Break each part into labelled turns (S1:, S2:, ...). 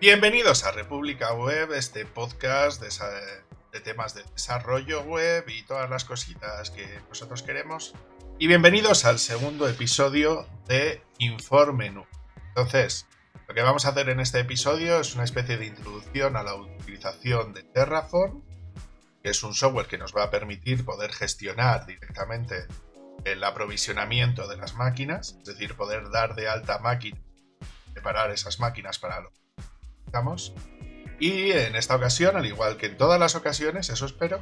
S1: Bienvenidos a República Web, este podcast de, temas de desarrollo web y todas las cositas que nosotros queremos. Y bienvenidos al segundo episodio de Informe Entonces, lo que vamos a hacer en este episodio es una especie de introducción a la utilización de Terraform, que es un software que nos va a permitir poder gestionar directamente el aprovisionamiento de las máquinas, es decir, poder dar de alta máquina, preparar esas máquinas para lo estamos. Y en esta ocasión, al igual que en todas las ocasiones, eso espero,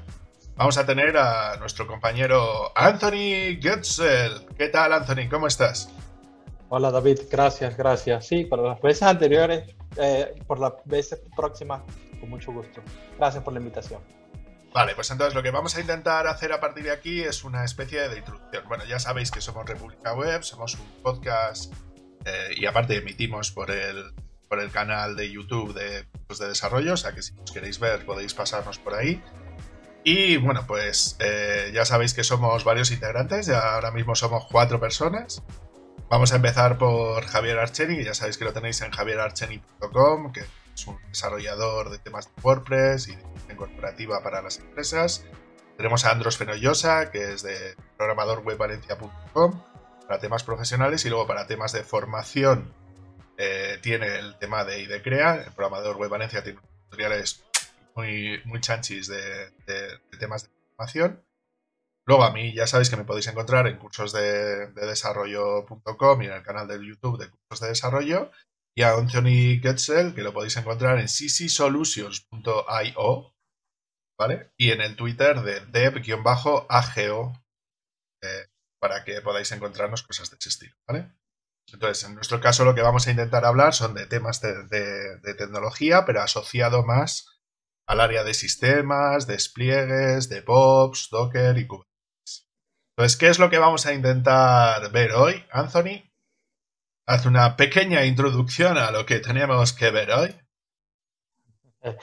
S1: vamos a tener a nuestro compañero Anthony Goetzel. ¿Qué tal, Anthony? ¿Cómo estás? Hola, David. Gracias, gracias.
S2: Sí, por las veces anteriores, eh, por las veces próximas, con mucho gusto. Gracias por la invitación.
S1: Vale, pues entonces lo que vamos a intentar hacer a partir de aquí es una especie de introducción. Bueno, ya sabéis que somos República Web, somos un podcast eh, y aparte emitimos por el por el canal de YouTube de, pues, de desarrollo, o sea que si os queréis ver podéis pasarnos por ahí. Y bueno, pues eh, ya sabéis que somos varios integrantes, ya ahora mismo somos cuatro personas. Vamos a empezar por Javier Archeni, ya sabéis que lo tenéis en javierarcheni.com, que es un desarrollador de temas de WordPress y de corporativa para las empresas. Tenemos a Andros Fenollosa, que es de programadorwebvalencia.com, para temas profesionales y luego para temas de formación eh, tiene el tema de IDCREA, el programador Web Valencia tiene tutoriales muy, muy chanchis de, temas de información. Luego a mí ya sabéis que me podéis encontrar en cursos de, desarrollo.com y en el canal de YouTube de cursos de desarrollo. Y a Anthony Ketzel, que lo podéis encontrar en ccsolutions.io, ¿vale? Y en el Twitter de dev-ago, eh, para que podáis encontrarnos cosas de ese estilo, ¿vale? Entonces, en nuestro caso lo que vamos a intentar hablar son de temas de, tecnología, pero asociado más al área de sistemas, despliegues, DevOps, Docker y Kubernetes. Entonces, ¿qué es lo que vamos a intentar ver hoy, Anthony? Haz una pequeña introducción a lo que tenemos que ver hoy.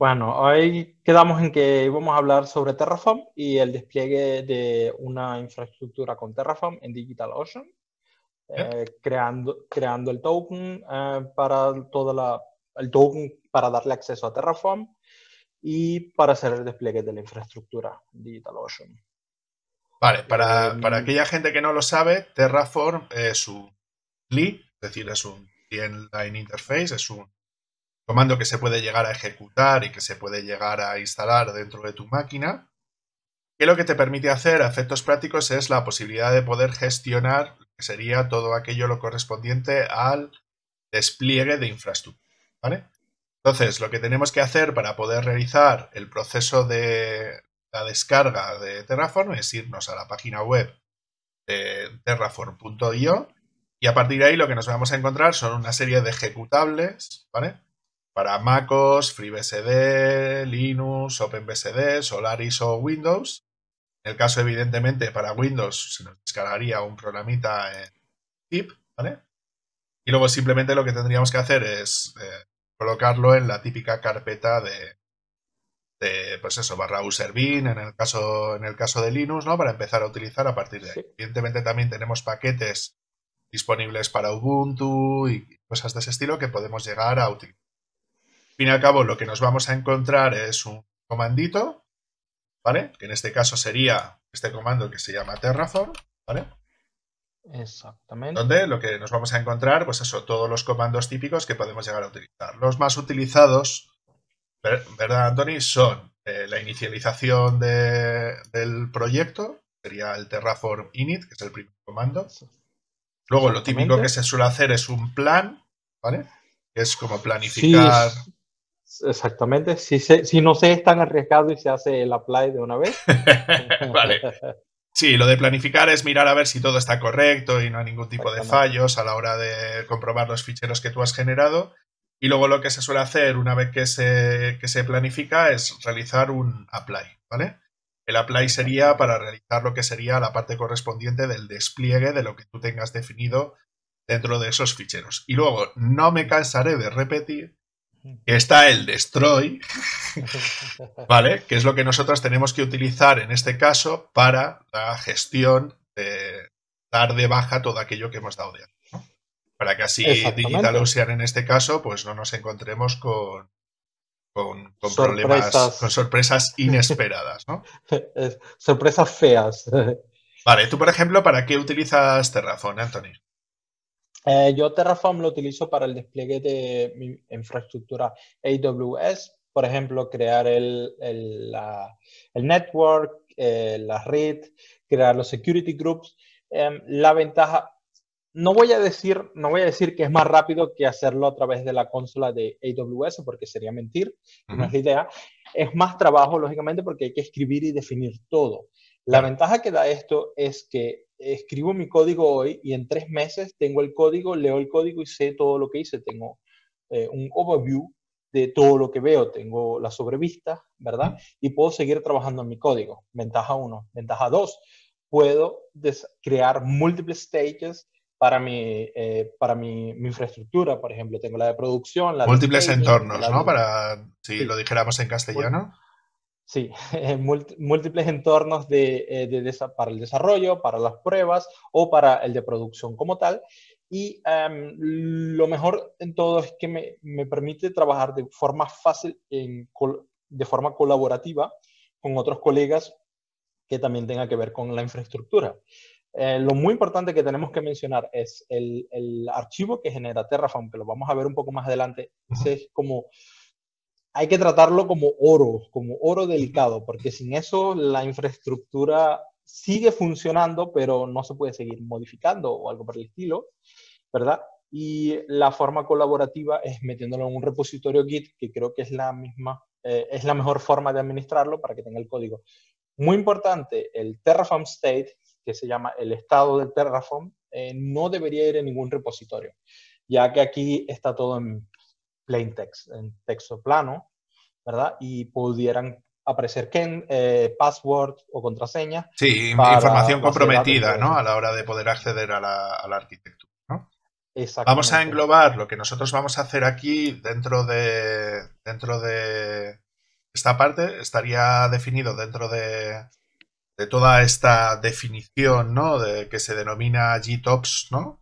S2: Bueno, hoy quedamos en que íbamos a hablar sobre Terraform y el despliegue de una infraestructura con Terraform en DigitalOcean. Eh, creando, creando el token eh, para toda la, el token para darle acceso a Terraform y para hacer el despliegue de la infraestructura DigitalOcean.
S1: Vale, para, aquella gente que no lo sabe, Terraform es un CLI, es decir, es un command line interface, es un comando que se puede llegar a ejecutar y que se puede llegar a instalar dentro de tu máquina, que lo que te permite hacer a efectos prácticos es la posibilidad de poder gestionar que sería todo aquello lo correspondiente al despliegue de infraestructura. Entonces, lo que tenemos que hacer para poder realizar el proceso de la descarga de Terraform es irnos a la página web de terraform.io y a partir de ahí lo que nos vamos a encontrar son una serie de ejecutables, Para MacOS, FreeBSD, Linux, OpenBSD, Solaris o Windows, en el caso, evidentemente, para Windows se nos descargaría un programita en zip, ¿vale? Y luego simplemente lo que tendríamos que hacer es eh, colocarlo en la típica carpeta de, pues eso, barra user bin, en el caso, en el caso de Linux, ¿no? Para empezar a utilizar a partir de ahí. Evidentemente también tenemos paquetes disponibles para Ubuntu y cosas de ese estilo que podemos llegar a utilizar. Al fin y al cabo, lo que nos vamos a encontrar es un comandito que en este caso sería este comando que se llama Terraform,
S2: Exactamente.
S1: Donde lo que nos vamos a encontrar, pues eso, todos los comandos típicos que podemos llegar a utilizar. Los más utilizados, ¿verdad, Anthony? Son eh, la inicialización del proyecto, sería el Terraform init, que es el primer comando. Luego, lo típico que se suele hacer es un plan,
S2: ¿vale? es como planificar. Exactamente. Si, no se es tan arriesgado y se hace el apply de una vez. vale. Sí, lo de planificar
S1: es mirar a ver si todo está correcto y no hay ningún tipo de fallos a la hora de comprobar los ficheros que tú has generado. Y luego lo que se suele hacer una vez que se, que se planifica es realizar un apply, ¿vale? El apply sería para realizar lo que sería la parte correspondiente del despliegue de lo que tú tengas definido dentro de esos ficheros. Y luego, no me cansaré de repetir Está el destroy, ¿vale? Que es lo que nosotros tenemos que utilizar en este caso para la gestión de dar de baja todo aquello que hemos dado de Para que así Digital Ocean en este caso, pues no nos encontremos con, con, problemas, con sorpresas inesperadas, ¿no?
S2: sorpresas feas. Vale,
S1: tú por ejemplo, ¿para qué utilizas Terraform, Anthony?
S2: Eh, yo Terraform lo utilizo para el despliegue de mi infraestructura AWS, por ejemplo, crear el, el, network, eh, la red, crear los security groups. Em, la ventaja, no voy, a decir, no voy a decir que es más rápido que hacerlo a través de la consola de AWS, porque sería mentir, no es la idea. Es más trabajo, lógicamente, porque hay que escribir y definir todo. La ventaja que da esto es que escribo mi código hoy y en tres meses tengo el código, leo el código y sé todo lo que hice. Tengo eh, un overview de todo lo que veo, tengo la sobrevista, ¿verdad? Y puedo seguir trabajando en mi código. Ventaja uno. Ventaja dos. Puedo crear múltiples stages para, mi, eh, para mi, infraestructura, por ejemplo. Tengo la de producción, la Múltiples de entornos, ¿no? Para, si lo dijéramos en castellano. Sí, múltiples entornos de, eh, para el desarrollo, para las pruebas o para el de producción como tal. Y em, lo mejor en todo es que me, permite trabajar de forma fácil, de forma colaborativa con otros colegas que también tenga que ver con la infraestructura. Eh, lo muy importante que tenemos que mencionar es el, el, archivo que genera Terraform, que lo vamos a ver un poco más adelante. Ese es como hay que tratarlo como oro, como oro delicado, porque sin eso la infraestructura sigue funcionando, pero no se puede seguir modificando o algo por el estilo, ¿verdad? Y la forma colaborativa es metiéndolo en un repositorio Git, que creo que es la misma, eh, es la mejor forma de administrarlo para que tenga el código. Muy importante, el Terraform State, que se llama el estado de Terraform, eh, no debería ir en ningún repositorio, ya que aquí está todo en plain text, en texto plano, ¿verdad? Y pudieran aparecer que eh, password o contraseña. Sí, información comprometida, ¿no? A la hora
S1: de poder acceder a la, arquitectura, ¿no? Vamos a englobar lo que nosotros vamos a hacer aquí dentro de, dentro de esta parte, estaría definido dentro de, de toda esta definición, ¿no? De, que se denomina GTOPS, ¿no?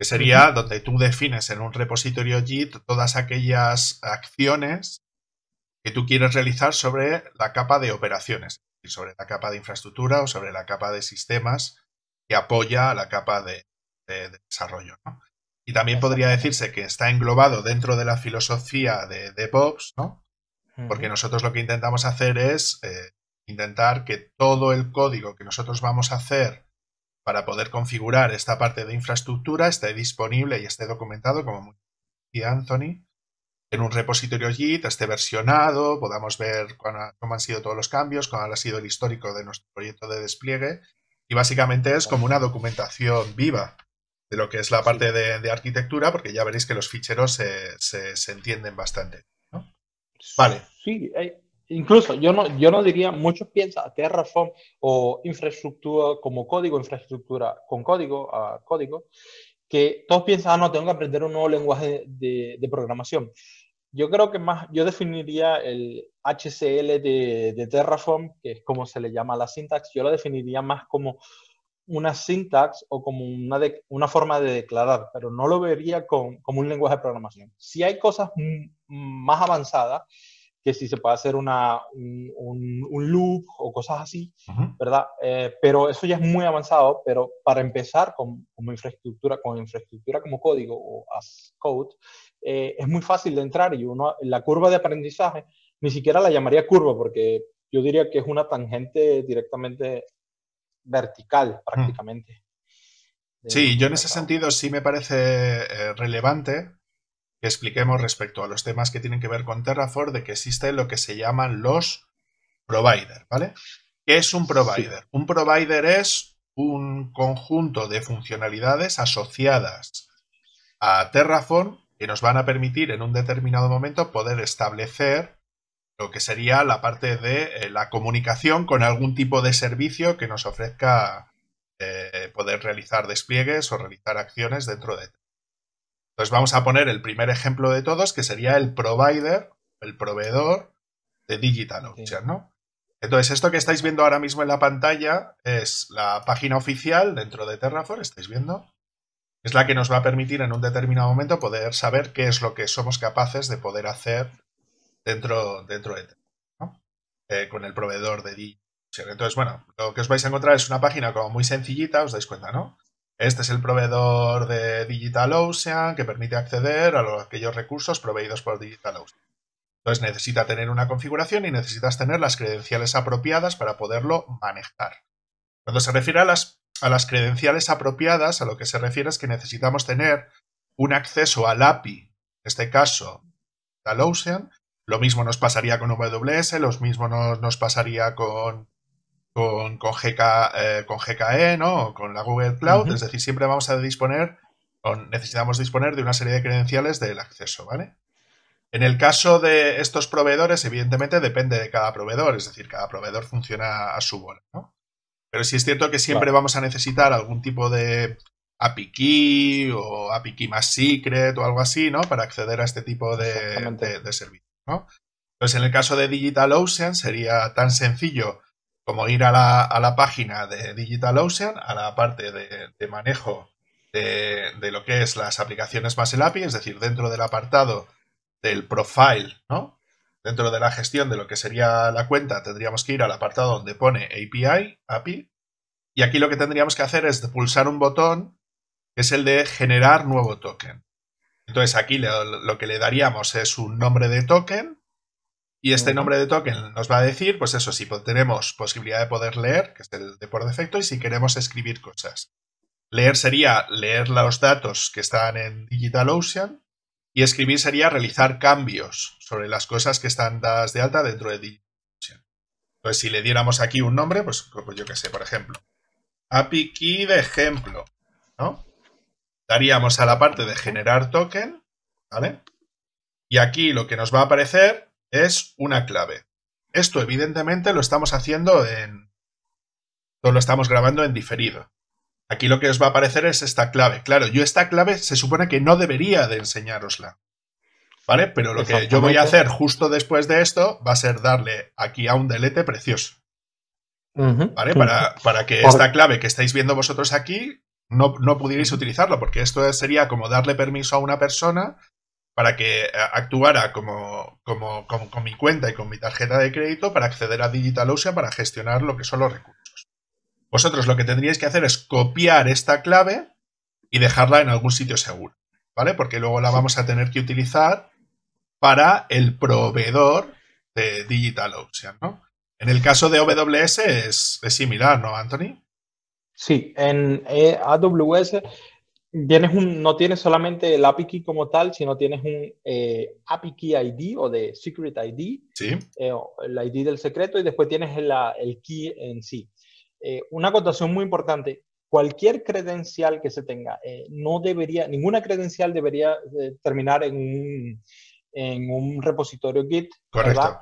S1: que sería donde tú defines en un repositorio JIT todas aquellas acciones que tú quieres realizar sobre la capa de operaciones, sobre la capa de infraestructura o sobre la capa de sistemas que apoya a la capa de, desarrollo. Y también podría decirse que está englobado dentro de la filosofía de DevOps, ¿no? Porque nosotros lo que intentamos hacer es eh, intentar que todo el código que nosotros vamos a hacer para poder configurar esta parte de infraestructura esté disponible y esté documentado, como decía Anthony, en un repositorio Git esté versionado, podamos ver cómo han sido todos los cambios, cuál ha sido el histórico de nuestro proyecto de despliegue. Y básicamente es como una documentación viva de lo que es la parte de, arquitectura, porque ya veréis que los ficheros se, entienden bastante. Vale.
S2: Sí, hay, incluso yo no, yo no diría, muchos piensan Terraform o infraestructura como código, infraestructura con código, ah, código, que todos piensan, ah, no, tengo que aprender un nuevo lenguaje de, programación. Yo creo que más, yo definiría el HCL de, Terraform, que es como se le llama la sintaxis. yo la definiría más como una sintaxis o como una, forma de declarar, pero no lo vería como un lenguaje de programación. Si hay cosas más avanzadas, que si se puede hacer una, un, un, loop o cosas así, ¿verdad? Eh, pero eso ya es muy avanzado, pero para empezar con, con infraestructura, con infraestructura como código o as code, eh, es muy fácil de entrar y uno, la curva de aprendizaje ni siquiera la llamaría curva porque yo diría que es una tangente directamente vertical prácticamente.
S1: Sí, yo en ese
S2: sentido sí me parece eh, relevante
S1: que expliquemos respecto a los temas que tienen que ver con Terraform, de que existe lo que se llaman los provider, ¿vale? ¿Qué es un provider? Un provider es un conjunto de funcionalidades asociadas a Terraform que nos van a permitir en un determinado momento poder establecer lo que sería la parte de eh, la comunicación con algún tipo de servicio que nos ofrezca eh, poder realizar despliegues o realizar acciones dentro de entonces vamos a poner el primer ejemplo de todos, que sería el provider, el proveedor de DigitalOcean, ¿no? Entonces, esto que estáis viendo ahora mismo en la pantalla es la página oficial dentro de Terraform, estáis viendo. Es la que nos va a permitir en un determinado momento poder saber qué es lo que somos capaces de poder hacer dentro, de Terraform, ¿no? Eh, con el proveedor de Digital Entonces, bueno, lo que os vais a encontrar es una página como muy sencillita, os dais cuenta, ¿no? Este es el proveedor de DigitalOcean que permite acceder a los, aquellos recursos proveídos por DigitalOcean. Entonces necesita tener una configuración y necesitas tener las credenciales apropiadas para poderlo manejar. Cuando se refiere a las, credenciales apropiadas, a lo que se refiere es que necesitamos tener un acceso al API, en este caso DigitalOcean. Lo mismo nos pasaría con AWS, lo mismo nos pasaría con, con, con GKE, eh, Con la Google Cloud. Es decir, siempre vamos a disponer, o necesitamos disponer de una serie de credenciales del acceso, ¿vale? En el caso de estos proveedores, evidentemente depende de cada proveedor, es decir, cada proveedor funciona a su bola, Pero sí es cierto que siempre vamos a necesitar algún tipo de API key o API key más secret o algo así, ¿no? Para acceder a este tipo de, servicios, Entonces, pues en el caso de DigitalOcean sería tan sencillo como ir a la, página de Digital a la parte de, manejo de, lo que es las aplicaciones más el API, es decir, dentro del apartado del profile, Dentro de la gestión de lo que sería la cuenta, tendríamos que ir al apartado donde pone API, API, y aquí lo que tendríamos que hacer es pulsar un botón que es el de generar nuevo token. Entonces aquí lo que le daríamos es un nombre de token y este nombre de token nos va a decir, pues eso, si tenemos posibilidad de poder leer, que es el de por defecto, y si queremos escribir cosas. Leer sería leer los datos que están en DigitalOcean y escribir sería realizar cambios sobre las cosas que están dadas de alta dentro de DigitalOcean. Entonces, si le diéramos aquí un nombre, pues, pues yo qué sé, por ejemplo, API Key de ejemplo, ¿no? Daríamos a la parte de generar token, ¿vale? Y aquí lo que nos va a aparecer es una clave. Esto evidentemente lo estamos haciendo en... todo lo estamos grabando en diferido. Aquí lo que os va a aparecer es esta clave. Claro, yo esta clave se supone que no debería de enseñárosla. ¿Vale? Pero lo que yo voy a hacer justo después de esto va a ser darle aquí a un delete precioso. ¿Vale? Para, que esta clave que estáis viendo vosotros aquí no, pudierais utilizarlo, porque esto sería como darle permiso a una persona para que eh, actuara como, con mi cuenta y con mi tarjeta de crédito para acceder a DigitalOcean para gestionar lo que son los recursos. Vosotros lo que tendríais que hacer es copiar esta clave y dejarla en algún sitio seguro, ¿vale? Porque luego la vamos a tener que utilizar para el proveedor de DigitalOcean,
S2: ¿no? En el caso de AWS es, es similar, ¿no, Anthony? Sí, en eh, AWS no tienes solamente el API key como tal, sino tienes un eh, API key ID o de secret ID, ¿Sí? Eh, el ID del secreto y después tienes el, el key en sí. Eh, una acotación muy importante, cualquier credencial que se tenga, no debería, ninguna credencial debería terminar en un, en un repositorio Git. Correcto.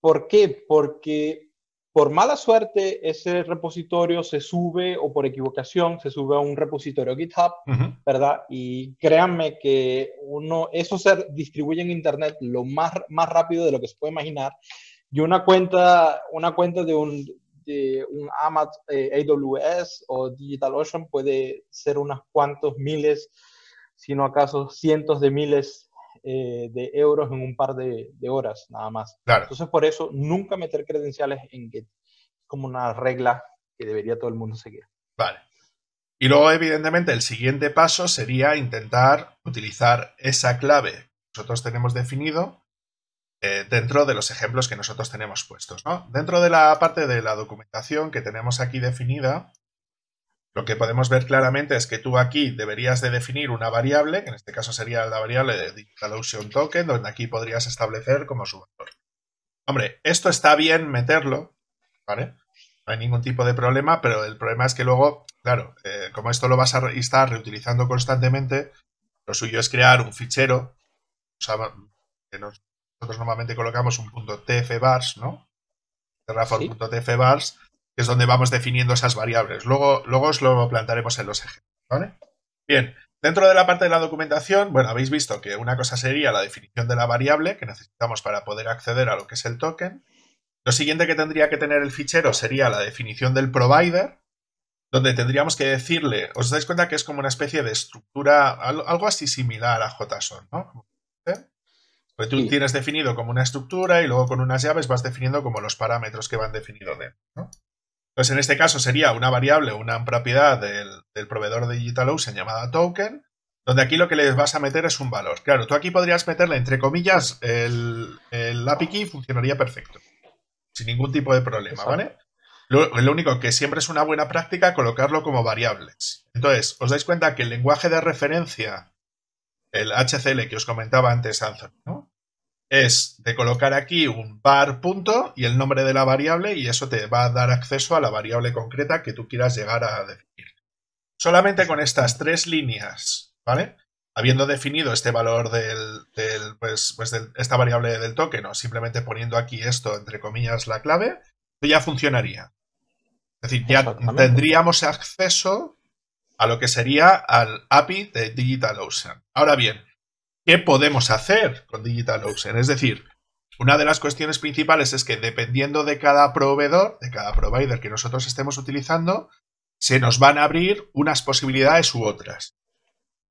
S2: ¿Por qué? Porque por mala suerte ese repositorio se sube o por equivocación se sube a un repositorio GitHub, ¿verdad? Y créanme que uno, eso se distribuye en Internet lo más, más rápido de lo que se puede imaginar. Y una cuenta, una cuenta de un, de un AWS eh, o DigitalOcean puede ser unos cuantos miles, sino acaso cientos de miles eh, de euros en un par de, horas, nada más. Entonces, por eso, nunca meter credenciales en que Es como una regla que debería todo el mundo seguir.
S1: Vale. Y luego, evidentemente, el siguiente paso sería intentar utilizar esa clave que nosotros tenemos definido eh, dentro de los ejemplos que nosotros tenemos puestos. Dentro de la parte de la documentación que tenemos aquí definida, lo que podemos ver claramente es que tú aquí deberías de definir una variable, que en este caso sería la variable de Ocean Token, donde aquí podrías establecer como su valor. Hombre, esto está bien meterlo, ¿vale? No hay ningún tipo de problema, pero el problema es que luego, claro, eh, como esto lo vas a estar reutilizando constantemente, lo suyo es crear un fichero, que nosotros normalmente colocamos un punto .tfbars, ¿no? Terraform.tfbars, que es donde vamos definiendo esas variables. Luego, luego os lo plantaremos en los ejemplos, ¿vale? Bien, dentro de la parte de la documentación, bueno, habéis visto que una cosa sería la definición de la variable que necesitamos para poder acceder a lo que es el token. Lo siguiente que tendría que tener el fichero sería la definición del provider, donde tendríamos que decirle, os dais cuenta que es como una especie de estructura, algo así similar a JSON, ¿no? Pues tú tienes definido como una estructura y luego con unas llaves vas definiendo como los parámetros que van definidos dentro, ¿no? Entonces, en este caso sería una variable, una propiedad del, proveedor de DigitalOcean llamada token, donde aquí lo que les vas a meter es un valor. Claro, tú aquí podrías meterle, entre comillas, el, API key funcionaría perfecto, sin ningún tipo de problema, ¿vale? Lo, único que siempre es una buena práctica colocarlo como variables. Entonces, os dais cuenta que el lenguaje de referencia, el HCL que os comentaba antes, Anthony, ¿no? es de colocar aquí un bar punto y el nombre de la variable y eso te va a dar acceso a la variable concreta que tú quieras llegar a definir. Solamente con estas tres líneas, ¿vale? Habiendo definido este valor del, de pues, pues esta variable del token o simplemente poniendo aquí esto entre comillas la clave, ya funcionaría. Es decir, ya tendríamos acceso a lo que sería al API de DigitalOcean. Ahora bien, ¿qué podemos hacer con Digital Es decir, una de las cuestiones principales es que dependiendo de cada proveedor, de cada provider que nosotros estemos utilizando, se nos van a abrir unas posibilidades u otras,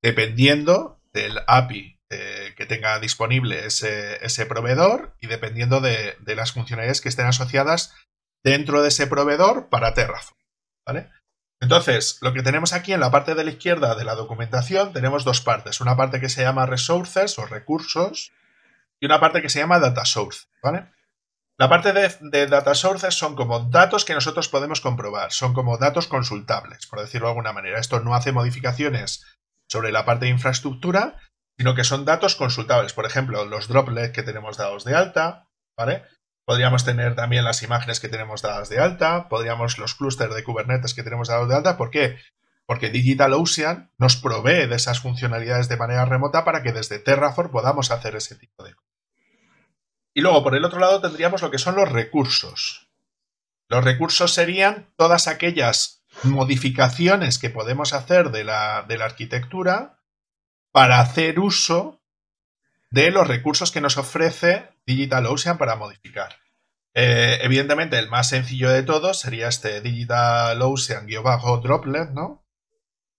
S1: dependiendo del API eh, que tenga disponible ese, proveedor y dependiendo de, las funcionalidades que estén asociadas dentro de ese proveedor para Terraform. ¿vale? Entonces, lo que tenemos aquí en la parte de la izquierda de la documentación, tenemos dos partes. Una parte que se llama resources o recursos y una parte que se llama data source, ¿vale? La parte de, data sources son como datos que nosotros podemos comprobar, son como datos consultables, por decirlo de alguna manera. Esto no hace modificaciones sobre la parte de infraestructura, sino que son datos consultables. Por ejemplo, los droplets que tenemos dados de alta, ¿vale? Podríamos tener también las imágenes que tenemos dadas de alta, podríamos los clústeres de Kubernetes que tenemos dados de alta. ¿Por qué? Porque DigitalOcean nos provee de esas funcionalidades de manera remota para que desde Terraform podamos hacer ese tipo de cosas. Y luego, por el otro lado, tendríamos lo que son los recursos. Los recursos serían todas aquellas modificaciones que podemos hacer de la, de la arquitectura para hacer uso de los recursos que nos ofrece DigitalOcean para modificar. Eh, evidentemente, el más sencillo de todos sería este Digital Ocean-Droplet, ¿no?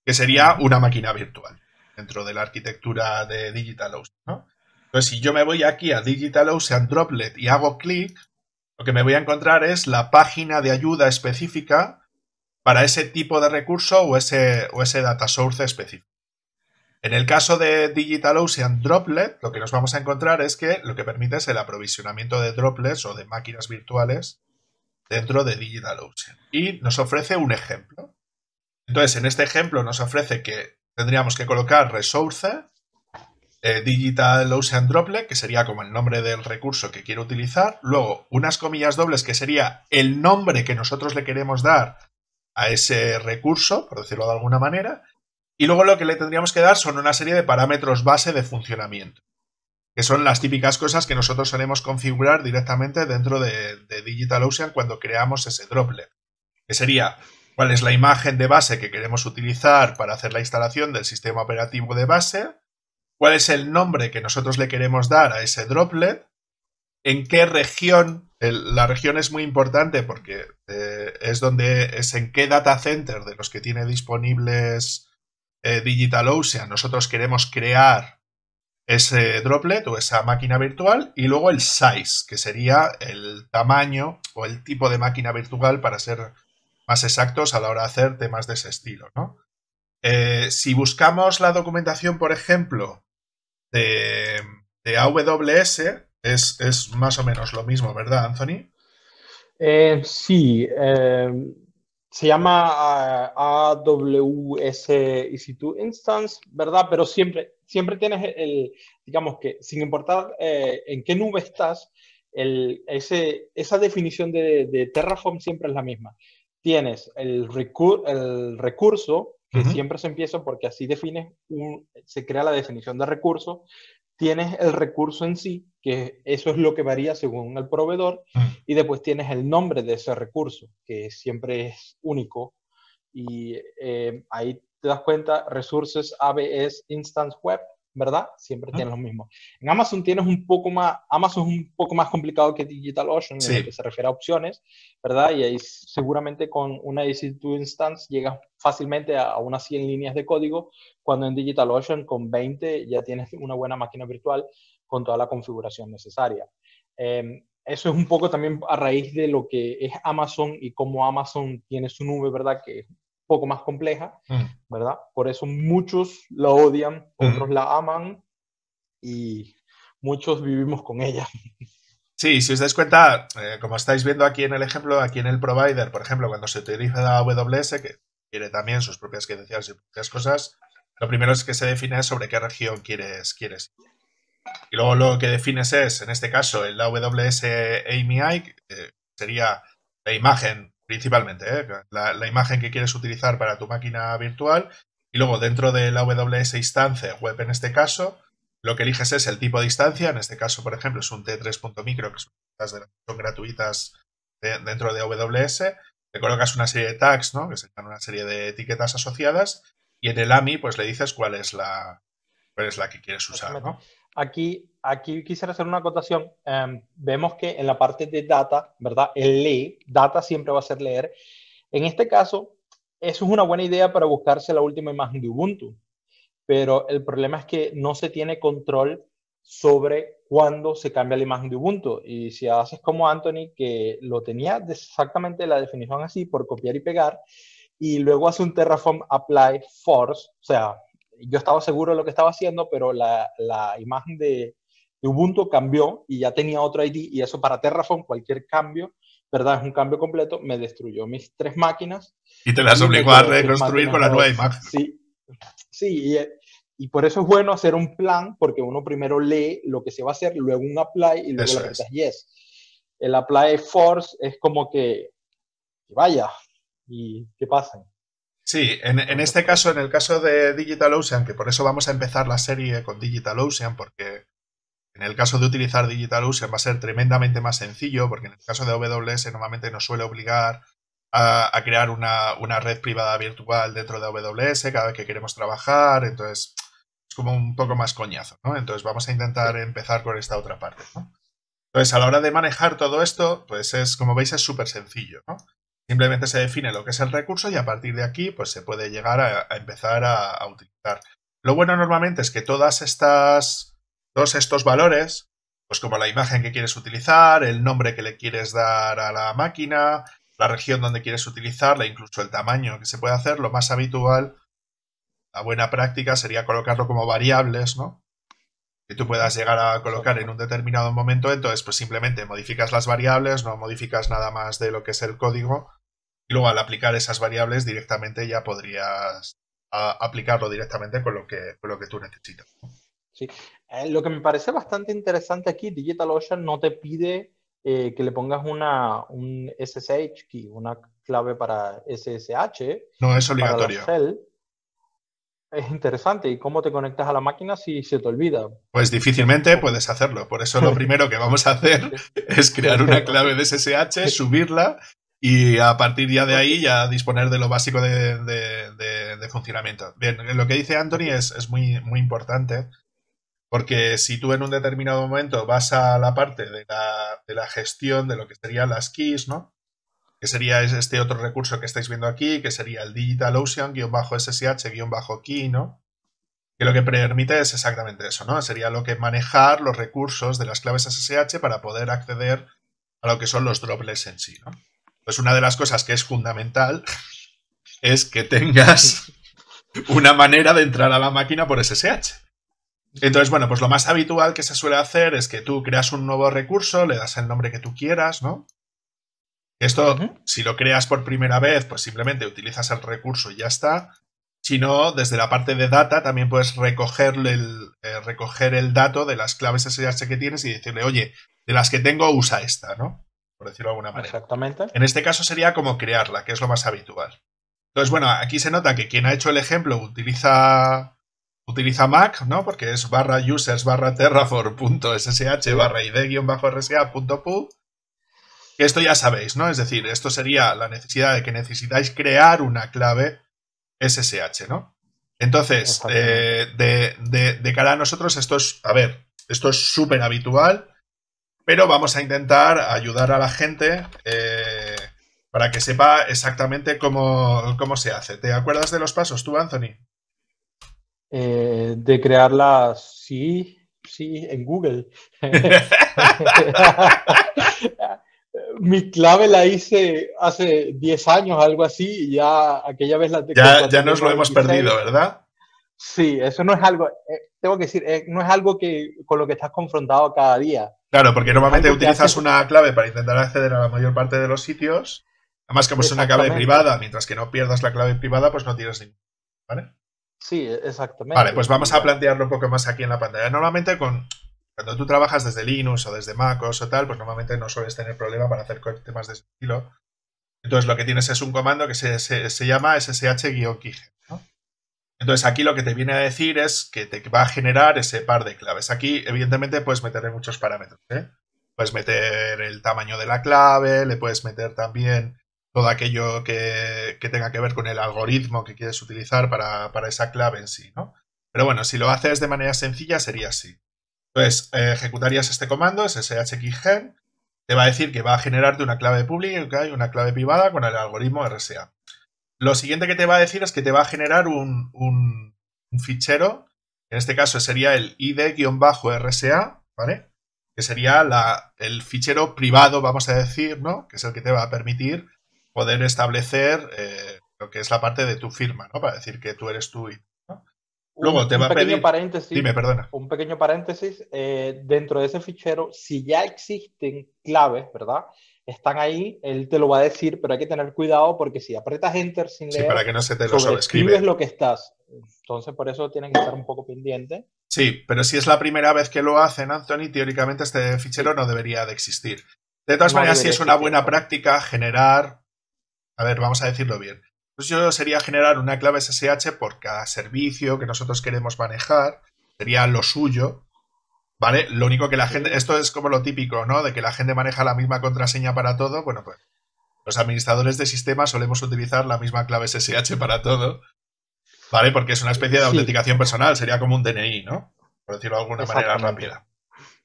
S1: Que sería una máquina virtual dentro de la arquitectura de Digital Ocean, Entonces, si yo me voy aquí a Digital Ocean Droplet y hago clic, lo que me voy a encontrar es la página de ayuda específica para ese tipo de recurso o ese, o ese data source específico. En el caso de Digital Ocean Droplet, lo que nos vamos a encontrar es que lo que permite es el aprovisionamiento de droplets o de máquinas virtuales dentro de Digital Ocean. Y nos ofrece un ejemplo. Entonces, en este ejemplo nos ofrece que tendríamos que colocar resource eh, Digital Ocean Droplet, que sería como el nombre del recurso que quiero utilizar. Luego, unas comillas dobles, que sería el nombre que nosotros le queremos dar a ese recurso, por decirlo de alguna manera y luego lo que le tendríamos que dar son una serie de parámetros base de funcionamiento, que son las típicas cosas que nosotros solemos configurar directamente dentro de, DigitalOcean cuando creamos ese droplet, que sería cuál es la imagen de base que queremos utilizar para hacer la instalación del sistema operativo de base, cuál es el nombre que nosotros le queremos dar a ese droplet, en qué región, la región es muy importante porque eh, es donde es en qué data center de los que tiene disponibles eh, DigitalOcean nosotros queremos crear ese droplet o esa máquina virtual y luego el size, que sería el tamaño o el tipo de máquina virtual para ser más exactos a la hora de hacer temas de ese estilo. ¿no? Eh, si buscamos la documentación, por ejemplo, de, AWS, es, más o menos lo mismo, ¿verdad, Anthony?
S2: Eh, sí. Eh, se llama AWS ah, EC2 Instance, ¿verdad? Pero siempre, siempre tienes el, digamos que sin importar eh, en qué nube estás, ese, esa definición de, Terraform siempre es la misma. Tienes el, recur, el recurso, que siempre se empieza porque así defines, un, se crea la definición de recurso, tienes el recurso en sí, que eso es lo que varía según el proveedor, mm. y después tienes el nombre de ese recurso, que siempre es único. Y eh, ahí te das cuenta, Resources ABS Instance Web, ¿verdad? Siempre tiene tienes lo mismo. En Amazon tienes un poco más, Amazon es un poco más complicado que DigitalOcean en lo que se refiere a opciones, ¿verdad? Y ahí seguramente con una EC2 instance llegas fácilmente a unas 100 líneas de código, cuando en DigitalOcean con 20 ya tienes una buena máquina virtual con toda la configuración necesaria. Em, eso es un poco también a raíz de lo que es Amazon y cómo Amazon tiene su nube, ¿verdad? Que poco más compleja, mm. ¿verdad? Por eso muchos la odian, mm. otros la aman y muchos vivimos con ella.
S1: Sí, si os dais cuenta, eh, como estáis viendo aquí en el ejemplo, aquí en el provider, por ejemplo, cuando se utiliza la AWS, que quiere también sus propias credenciales y propias cosas, lo primero es que se define sobre qué región quieres, quieres. Y luego lo que defines es, en este caso, el AWS AMI, que sería la imagen principalmente, ¿eh? la, imagen que quieres utilizar para tu máquina virtual y luego dentro de la AWS instancia web en este caso, lo que eliges es el tipo de instancia, en este caso por ejemplo es un T3.micro, que son gratuitas dentro de AWS, le colocas una serie de tags, ¿no? que una serie de etiquetas
S2: asociadas
S1: y en el AMI pues le dices cuál es la, cuál es la que quieres pues usar.
S2: ¿no? Aquí aquí quisiera hacer una acotación. Em, vemos que en la parte de data, ¿verdad? El lee, data siempre va a ser leer. En este caso, eso es una buena idea para buscarse la última imagen de Ubuntu, pero el problema es que no se tiene control sobre cuándo se cambia la imagen de Ubuntu. Y si haces como Anthony, que lo tenía exactamente la definición así, por copiar y pegar, y luego hace un Terraform apply force, o sea, yo estaba seguro de lo que estaba haciendo, pero la, la imagen de, Ubuntu cambió y ya tenía otro ID y eso para Terraform, cualquier cambio, ¿verdad? Es un cambio completo, me destruyó mis tres máquinas. Y te las obligó a reconstruir con la nueva imagen. Sí, sí y, por eso es bueno hacer un plan, porque uno primero lee lo que se va a hacer, luego un apply y luego le yes. El apply force es como que, vaya, y que pasen. Sí,
S1: en, en, este caso, en el caso de Digital Ocean, que por eso vamos a empezar la serie con Digital Ocean, porque en el caso de utilizar DigitalOcean va a ser tremendamente más sencillo, porque en el caso de AWS normalmente nos suele obligar a, crear una, red privada virtual dentro de AWS cada vez que queremos trabajar, entonces es como un poco más coñazo, Entonces vamos a intentar empezar con esta otra parte, Entonces, a la hora de manejar todo esto, pues es, como veis, es súper sencillo, Simplemente se define lo que es el recurso y a partir de aquí, pues se puede llegar a, empezar a utilizar. Lo bueno normalmente es que todas estas todos estos valores, pues como la imagen que quieres utilizar, el nombre que le quieres dar a la máquina, la región donde quieres utilizarla, incluso el tamaño que se puede hacer, lo más habitual, la buena práctica sería colocarlo como variables, ¿no? que tú puedas llegar a colocar en un determinado momento, entonces pues simplemente modificas las variables, no modificas nada más de lo que es el código y luego al aplicar esas variables directamente ya
S2: podrías aplicarlo directamente con lo que, con lo que tú necesitas. ¿sí? Eh, lo que me parece bastante interesante aquí, DigitalOcean no te pide eh, que le pongas una, un SSH key, una clave para SSH.
S1: No, es obligatorio.
S2: Es interesante. ¿Y cómo te conectas a la máquina si se te olvida?
S1: Pues difícilmente puedes hacerlo. Por eso lo primero que vamos a hacer es crear una clave de SSH, subirla y a partir ya de ahí ya disponer de lo básico de, funcionamiento. Bien, lo que dice Anthony es, muy importante porque si tú en un determinado momento vas a la parte de la, gestión de lo que serían las keys, ¿no? Que sería este otro recurso que estáis viendo aquí, que sería el digital DigitalOcean-SSH-Key, ¿no? Que lo que permite es exactamente eso, ¿no? Sería lo que manejar los recursos de las claves SSH para poder acceder a lo que son los droplets en sí, ¿no? Pues una de las cosas que es fundamental es que tengas una manera de entrar a la máquina por SSH. Entonces, bueno, pues lo más habitual que se suele hacer es que tú creas un nuevo recurso, le das el nombre que tú quieras, ¿no? Esto, si lo creas por primera vez, pues simplemente utilizas el recurso y ya está. Si no, desde la parte de data también puedes recoger el, eh, recoger el dato de las claves SSH que tienes y decirle, oye, de las que tengo, usa esta, ¿no? Por decirlo de alguna manera. Exactamente. En este caso sería como crearla, que es lo más habitual. Entonces, bueno, aquí se nota que quien ha hecho el ejemplo utiliza Utiliza Mac, ¿no? Porque es barra users barra terraform.ssh barra id pu. Esto ya sabéis, ¿no? Es decir, esto sería la necesidad de que necesitáis crear una clave SSH, ¿no? Entonces, eh, de, cara a nosotros, esto es, a ver, esto es súper habitual, pero vamos a intentar ayudar a la gente eh, para que sepa exactamente cómo se hace. ¿Te acuerdas de los pasos tú, Anthony?
S2: Eh, de crearla, sí, sí, en Google. Mi clave la hice hace 10 años, algo así, y ya aquella vez la... Ya, ya nos lo hemos perdido, ¿verdad? Sí, eso no es algo, eh, tengo que decir, eh, no es algo que con lo que estás confrontado cada día. Claro, porque normalmente utilizas una clave para intentar acceder a
S1: la mayor parte de los sitios. Además, que es una clave privada, mientras que no pierdas la clave privada, pues no tienes ningún. Sí, e-, exactamente. Vale, pues vamos a plantearlo un poco más aquí en la pantalla. Normalmente con, cuando tú trabajas desde Linux o desde MacOS o tal, pues normalmente no sueles tener problema para hacer temas de ese estilo. Entonces lo que tienes es un comando que se, llama ssh keygen Entonces aquí lo que te viene a decir es que te va a generar ese par de claves. Aquí evidentemente puedes meterle muchos parámetros. ¿eh? Puedes meter el tamaño de la clave, le puedes meter también todo aquello que, tenga que ver con el algoritmo que quieres utilizar para, esa clave en sí, ¿no? Pero bueno, si lo haces de manera sencilla sería así. Entonces, eh, ejecutarías este comando, sshxgen, te va a decir que va a generarte una clave pública y una clave privada con el algoritmo RSA. Lo siguiente que te va a decir es que te va a generar un, fichero, en este caso sería el id-rsa, ¿vale? Que sería la, el fichero privado, vamos a decir, ¿no? Que es el que te va a permitir poder establecer eh, lo que es la parte de tu firma,
S2: ¿no? Para decir que tú eres tú y
S1: Luego un, va pequeño
S2: Paréntesis, Dime, perdona. Un pequeño paréntesis. Eh, dentro de ese fichero, si ya existen claves, ¿verdad? Están ahí, él te lo va a decir, pero hay que tener cuidado porque si aprietas Enter sin leer, sí, para que no se te lo lo que estás. Entonces, por eso tienen que estar un poco pendiente.
S1: Sí, pero si es la primera vez que lo hacen, Anthony, teóricamente este fichero no debería de existir. De todas maneras, si es una buena práctica generar a ver, vamos a decirlo bien. Pues yo sería generar una clave SSH por cada servicio que nosotros queremos manejar, sería lo suyo, ¿vale? Lo único que la gente, esto es como lo típico, ¿no? De que la gente maneja la misma contraseña para todo, bueno, pues los administradores de sistemas solemos utilizar la misma clave SSH para todo, ¿vale? Porque es una especie de autenticación personal, sería como un DNI, ¿no? Por decirlo de alguna manera rápida.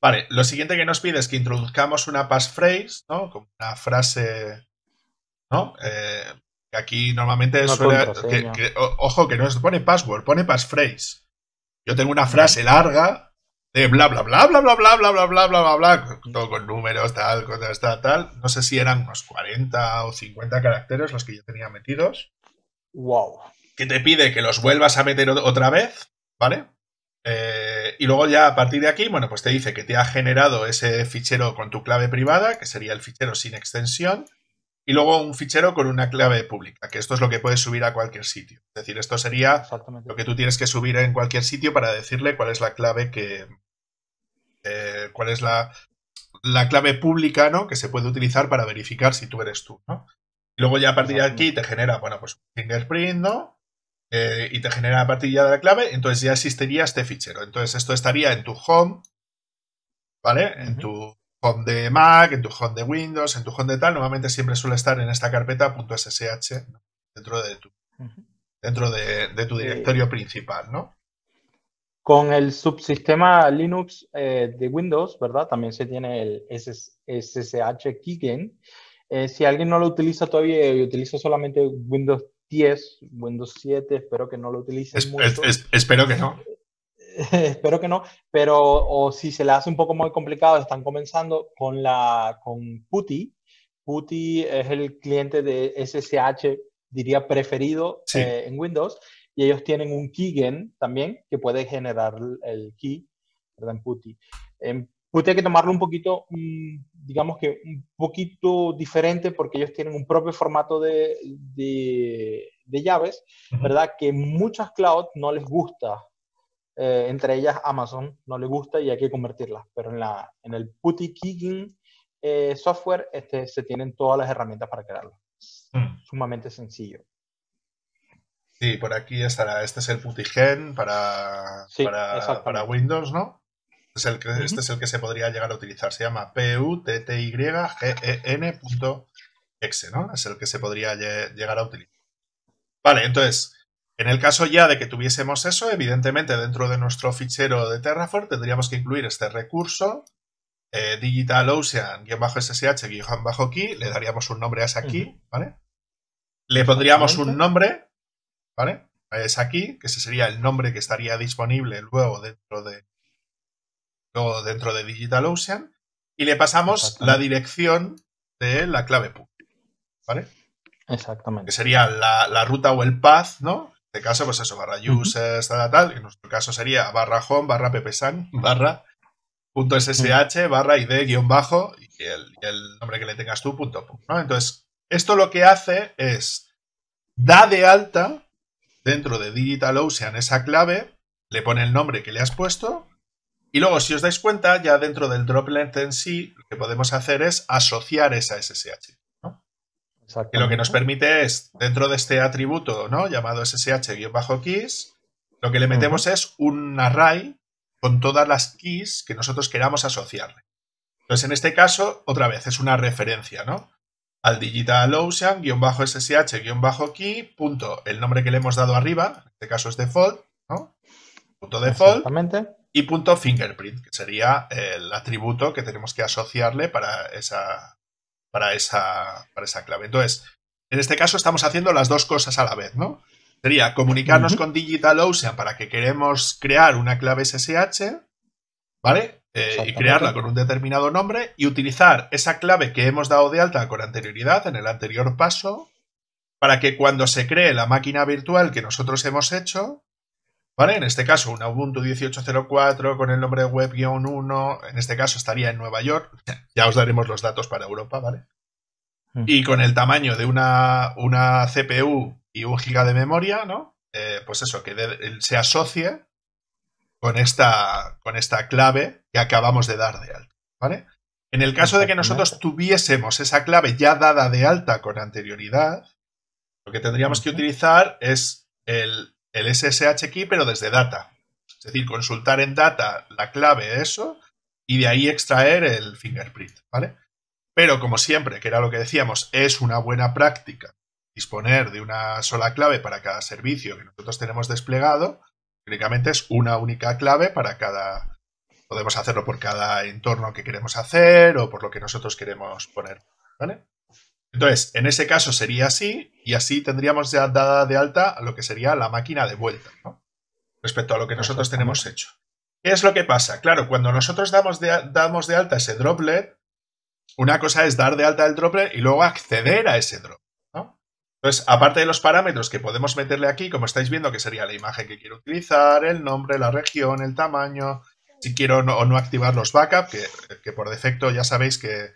S1: Vale, lo siguiente que nos pide es que introduzcamos una passphrase, ¿no? Como una frase ¿no? aquí normalmente ojo, que no es, pone password, pone passphrase. Yo tengo una frase larga de bla bla bla bla bla bla bla bla bla bla bla bla, todo con números, tal, cosas, tal, tal. No sé si eran unos 40 o 50 caracteres los que yo tenía metidos. Wow. Que te pide que los vuelvas a meter otra vez, ¿vale? y luego ya a partir de aquí, bueno, pues te dice que te ha generado ese fichero con tu clave privada, que sería el fichero sin extensión, y luego un fichero con una clave pública, que esto es lo que puedes subir a cualquier sitio. Es decir, esto sería lo que tú tienes que subir en cualquier sitio para decirle cuál es la clave que. Eh, cuál es la, clave pública, ¿no? Que se puede utilizar para verificar si tú eres tú, Y luego ya a partir de aquí te genera, bueno, pues un fingerprint, ¿no? Eh, y te genera a partir ya de la clave, entonces ya existiría este fichero. Entonces esto estaría en tu home, ¿vale? En tu home de Mac, en tu home de Windows, en tu home de tal, normalmente siempre suele estar en esta carpeta .ssh ¿no? dentro de tu, dentro de, tu eh, directorio principal, ¿no?
S2: Con el subsistema Linux eh, de Windows, ¿verdad? También se tiene el SSH Keygen. Eh, si alguien no lo utiliza todavía y utiliza solamente Windows 10, Windows 7, espero que no lo utilice. espero que no. espero que no, pero o si se le hace un poco muy complicado, están comenzando con, la, con Putty. Putty es el cliente de SSH, diría, preferido eh, en Windows. Y ellos tienen un keygen también que puede generar el key, ¿verdad? En Putty. Putty hay que tomarlo un poquito, mm, digamos que un poquito diferente porque ellos tienen un propio formato de, de, llaves, ¿verdad? Que muchas cloud no les gusta eh, entre ellas Amazon no le gusta y hay que convertirlas, pero en, la, en el Putty Kicking eh, software este, se tienen todas las herramientas para crearlo. Hmm. Sumamente sencillo.
S1: Sí, por aquí estará. Este es el putty para, para, Windows, ¿no? Este es, el que, este es el que se podría llegar a utilizar. Se llama e puttygen.exe, ¿no? Es el que se podría llegar a utilizar. Vale, entonces, en el caso ya de que tuviésemos eso, evidentemente dentro de nuestro fichero de Terraform tendríamos que incluir este recurso eh, digitalocean-ssh-key, le daríamos un nombre a esa key, ¿vale? Le pondríamos un nombre, ¿vale? A esa aquí, que ese sería el nombre que estaría disponible luego dentro de luego dentro de DigitalOcean y le pasamos la dirección de la clave pública, ¿vale? Exactamente. Que sería la, la ruta o el path, ¿no? este caso, pues eso, barra users, tal, tal. En nuestro caso sería barra home, barra ppsan, barra punto ssh, barra id, guión bajo, y el, nombre que le tengas tú, punto Entonces, esto lo que hace es da de alta dentro de DigitalOcean esa clave, le pone el nombre que le has puesto, y luego, si os dais cuenta, ya dentro del droplet en sí, lo que podemos hacer es asociar esa SSH. Que lo que nos permite es, dentro de este atributo ¿no? llamado ssh-keys, lo que le metemos es un array con todas las keys que nosotros queramos asociarle. Entonces, en este caso, otra vez, es una referencia, ¿no? Al digitalocean-ssh-key, punto, el nombre que le hemos dado arriba, en este caso es default, Punto default. Y punto fingerprint, que sería el atributo que tenemos que asociarle para esa para esa, esa clave. Entonces, en este caso estamos haciendo las dos cosas a la vez, ¿no? Sería comunicarnos con DigitalOcean para que queremos crear una clave SSH, ¿vale? Eh, y crearla con un determinado nombre y utilizar esa clave que hemos dado de alta con anterioridad en el anterior paso para que cuando se cree la máquina virtual que nosotros hemos hecho, ¿Vale? En este caso, un Ubuntu 18.04 con el nombre web-1, en este caso estaría en Nueva York, ya os daremos los datos para Europa, ¿vale? Mm. Y con el tamaño de una, una CPU y un giga de memoria, ¿no? Eh, pues eso, que se asocie con esta, con esta clave que acabamos de dar de alta, ¿vale? En el caso de que nosotros tuviésemos esa clave ya dada de alta con anterioridad, lo que tendríamos que utilizar es el el SSH key, pero desde data. Es decir, consultar en data la clave, eso, y de ahí extraer el fingerprint, ¿vale? Pero como siempre, que era lo que decíamos, es una buena práctica disponer de una sola clave para cada servicio que nosotros tenemos desplegado. únicamente es una única clave para cada... Podemos hacerlo por cada entorno que queremos hacer o por lo que nosotros queremos poner, ¿vale? Entonces, en ese caso sería así, y así tendríamos ya dada de alta lo que sería la máquina de vuelta, ¿no? Respecto a lo que nosotros tenemos hecho. ¿Qué es lo que pasa? Claro, cuando nosotros damos de, damos de alta ese droplet, una cosa es dar de alta el droplet y luego acceder a ese droplet. Entonces, aparte de los parámetros que podemos meterle aquí, como estáis viendo, que sería la imagen que quiero utilizar, el nombre, la región, el tamaño, si quiero o no activar los backups, que, por defecto ya sabéis que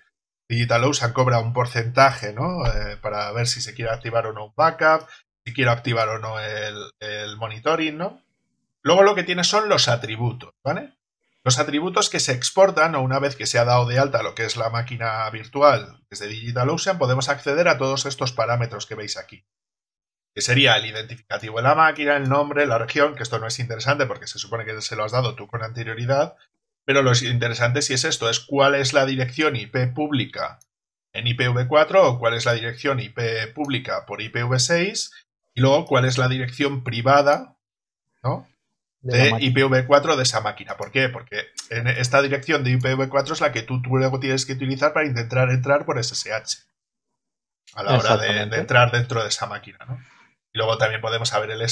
S1: DigitalOcean cobra un porcentaje ¿no? Eh, para ver si se quiere activar o no un backup, si quiero activar o no el, monitoring, ¿no? Luego lo que tiene son los atributos, ¿vale? Los atributos que se exportan o una vez que se ha dado de alta lo que es la máquina virtual desde DigitalOcean, podemos acceder a todos estos parámetros que veis aquí. Que sería el identificativo de la máquina, el nombre, la región, que esto no es interesante porque se supone que se lo has dado tú con anterioridad, pero lo interesante sí es esto, es cuál es la dirección IP pública en IPv4 o cuál es la dirección IP pública por IPv6 y luego cuál es la dirección privada de, IPv4 de esa máquina. ¿Por qué? Porque en esta dirección de IPv4 es la que tú, luego tienes que utilizar para intentar entrar por SSH a la hora de, entrar dentro de esa máquina. Y luego también podemos saber el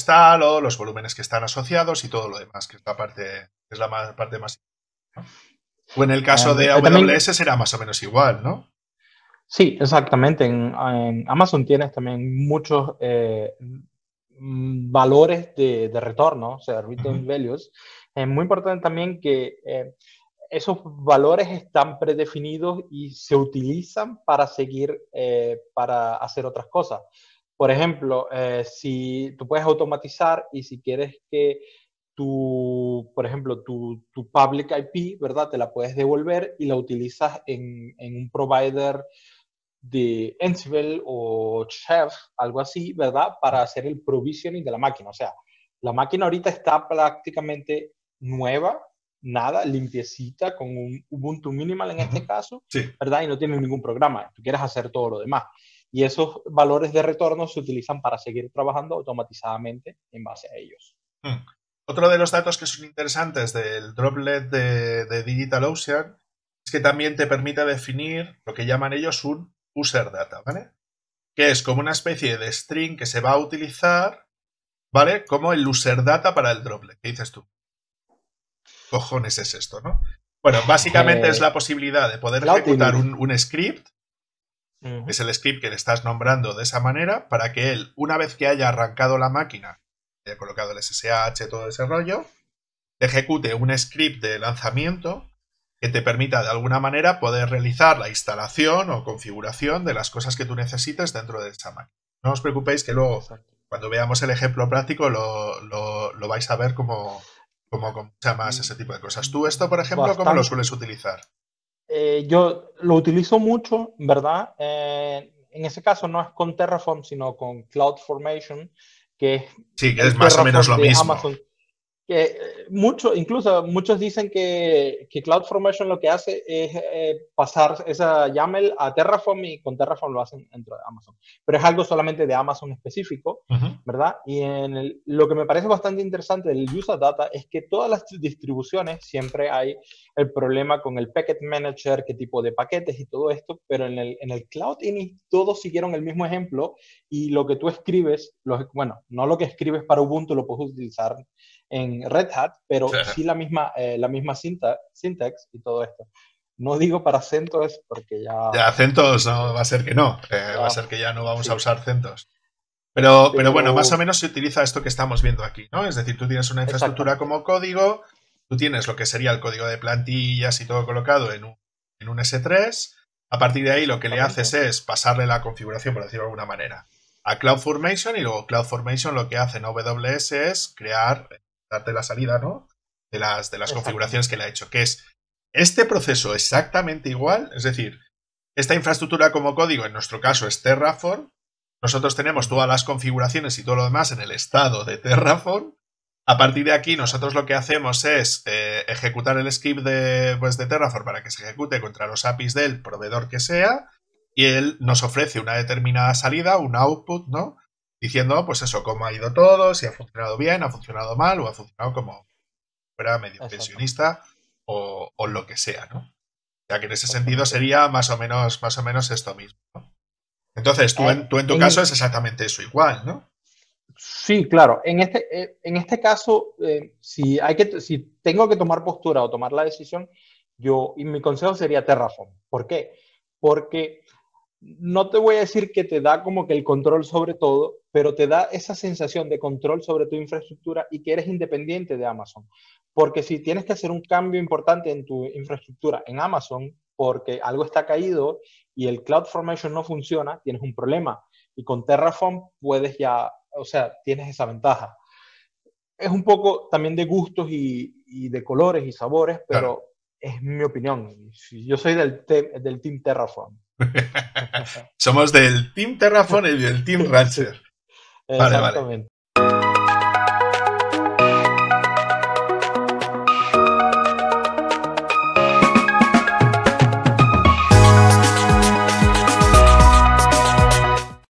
S1: o los volúmenes que están asociados y todo lo demás, que es la parte, es la más, parte más o en el caso eh, de eh, AWS será más o menos igual,
S2: ¿no? Sí, exactamente. En, Amazon tienes también muchos eh, valores de, retorno, o sea, return values. Es muy importante también que esos valores están predefinidos y se utilizan para seguir, para hacer otras cosas. Por ejemplo, si tú puedes automatizar y si quieres que tu, por ejemplo, tu, public IP, ¿verdad? Te la puedes devolver y la utilizas en, un provider de Ansible o Chef, algo así, ¿verdad? Para hacer el provisioning de la máquina. O sea, la máquina ahorita está prácticamente nueva, nada, limpiecita, con un Ubuntu minimal en este caso, ¿verdad? Y no tiene ningún programa. Tú quieres hacer todo lo demás. Y esos valores de retorno se utilizan para seguir trabajando automatizadamente en base a ellos.
S1: Mm. Otro de los datos que son interesantes del droplet de, DigitalOcean es que también te permite definir lo que llaman ellos un user data, ¿vale? Que es como una especie de string que se va a utilizar, ¿vale? Como el user data para el droplet. ¿Qué dices tú? cojones es esto, no?
S2: Bueno, eh, básicamente es la
S1: posibilidad de poder ejecutar un, script, es el script que le estás nombrando de esa manera, para que él, una vez que haya arrancado la máquina he colocado el SSH, todo ese rollo, ejecute un script de lanzamiento que te permita de alguna manera poder realizar la instalación o configuración de las cosas que tú necesites dentro de esa máquina. No os preocupéis que luego, cuando veamos el ejemplo práctico, lo, vais a ver como, como, como ese tipo de cosas. ¿Tú esto, por ejemplo, cómo lo sueles utilizar?
S2: Eh, yo lo utilizo mucho, ¿verdad? Eh, en ese caso no es con Terraform, sino con CloudFormation,
S1: sí, que es más o menos lo mismo
S2: que eh, mucho, incluso muchos dicen que, que Cloud lo que hace es eh, pasar esa YAML a Terraform y con Terraform lo hacen dentro de Amazon. Pero es algo solamente de Amazon específico, ¿verdad? Y en lo que me parece bastante interesante del User Data es que todas las distribuciones siempre hay el problema con el Packet Manager, qué tipo de paquetes y todo esto, pero en el, en Cloud Init todos siguieron el mismo ejemplo y lo que tú escribes, bueno, no lo que escribes para Ubuntu lo puedes utilizar en Red Hat, pero sí la misma, eh, la misma syntax y todo esto. No digo para CentOS porque ya... De CentOS va
S1: a ser que no, eh, va a ser que ya no vamos a usar CentOS. Pero, pero, bueno, más o menos se utiliza esto que estamos viendo aquí, ¿no? Es decir, tú tienes una infraestructura como código, tú tienes lo que sería el código de plantillas y todo colocado en un, en un S3. A partir de ahí lo que le haces es pasarle la configuración, por decirlo de alguna manera, a CloudFormation y luego CloudFormation lo que hace en AWS es crear darte la salida, ¿no? De las, de las configuraciones que le ha hecho, que es este proceso exactamente igual, es decir, esta infraestructura como código, en nuestro caso es Terraform, nosotros tenemos todas las configuraciones y todo lo demás en el estado de Terraform, a partir de aquí, nosotros lo que hacemos es eh, ejecutar el script de, pues, de, Terraform para que se ejecute contra los APIs del proveedor que sea, y él nos ofrece una determinada salida, un output, ¿no? diciendo, pues eso, cómo ha ido todo, si ha funcionado bien, ha funcionado mal o ha funcionado como fuera medio pensionista o, lo que sea, ¿no? O sea, que en ese sentido sería más o menos, más o menos esto mismo.
S2: Entonces, eh, tú en, tu caso es
S1: exactamente eso igual, ¿no?
S2: Sí, claro. En este, eh, en este caso, eh, si, hay que, si tengo que tomar postura o tomar la decisión, yo, y mi consejo sería Terraform. ¿Por qué? Porque no te voy a decir que te da como que el control sobre todo, pero te da esa sensación de control sobre tu infraestructura y que eres independiente de Amazon. Porque si tienes que hacer un cambio importante en tu infraestructura en Amazon, porque algo está caído y el Cloud Formation no funciona, tienes un problema. Y con Terraform puedes ya, o sea, tienes esa ventaja. Es un poco también de gustos y, de colores y sabores, pero es mi opinión. Yo soy del, del Team Terraform.
S1: Somos del Team Terraform y del Team Rancher. Exactamente.